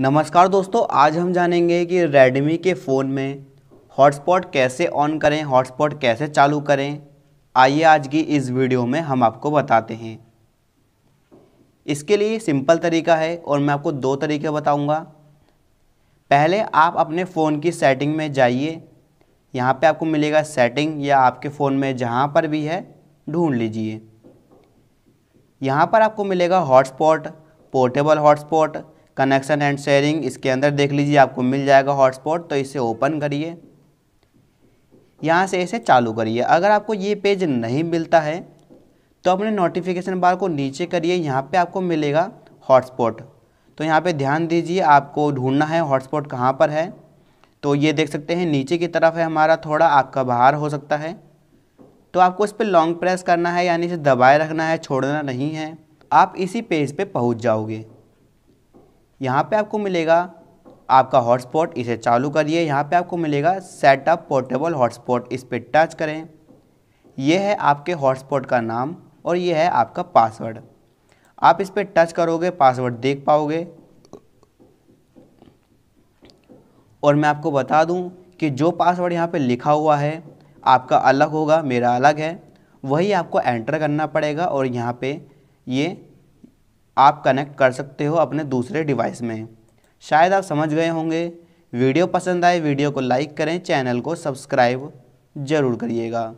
नमस्कार दोस्तों आज हम जानेंगे कि रेडमी के फ़ोन में हॉटस्पॉट कैसे ऑन करें हॉटस्पॉट कैसे चालू करें आइए आज की इस वीडियो में हम आपको बताते हैं इसके लिए सिंपल तरीका है और मैं आपको दो तरीके बताऊंगा पहले आप अपने फ़ोन की सेटिंग में जाइए यहाँ पे आपको मिलेगा सेटिंग या आपके फ़ोन में जहाँ पर भी है ढूँढ लीजिए यहाँ पर आपको मिलेगा hotspot portable hotspot connection and sharing इसके अंदर देख लीजिए आपको मिल जाएगा हॉटस्पॉट तो इसे ओपन करिए यहाँ से इसे चालू करिए अगर आपको ये पेज नहीं मिलता है तो अपने नोटिफिकेशन बार को नीचे करिए यहाँ पे आपको मिलेगा हॉटस्पॉट तो यहाँ पे ध्यान दीजिए आपको ढूंढना है हॉटस्पॉट कहाँ पर है तो ये देख सकते हैं नीचे की तरफ है हमारा थोड़ा आपका बाहर हो सकता है तो आपको इस पर लॉन्ग प्रेस करना है यानी इसे दबाए रखना है छोड़ना नहीं है आप इसी पेज पे पहुँच जाओगे यहाँ पे आपको मिलेगा आपका हॉटस्पॉट इसे चालू करिए यहाँ पे आपको मिलेगा सेटअप पोर्टेबल हॉटस्पॉट इस पर टच करें यह है आपके हॉटस्पॉट का नाम और यह है आपका पासवर्ड आप इस पर टच करोगे पासवर्ड देख पाओगे और मैं आपको बता दूं कि जो पासवर्ड यहाँ पे लिखा हुआ है आपका अलग होगा मेरा अलग है वही आपको एंटर करना पड़ेगा और यहाँ पे ये आप कनेक्ट कर सकते हो अपने दूसरे डिवाइस में शायद आप समझ गए होंगे वीडियो पसंद आए वीडियो को लाइक करें चैनल को सब्सक्राइब ज़रूर करिएगा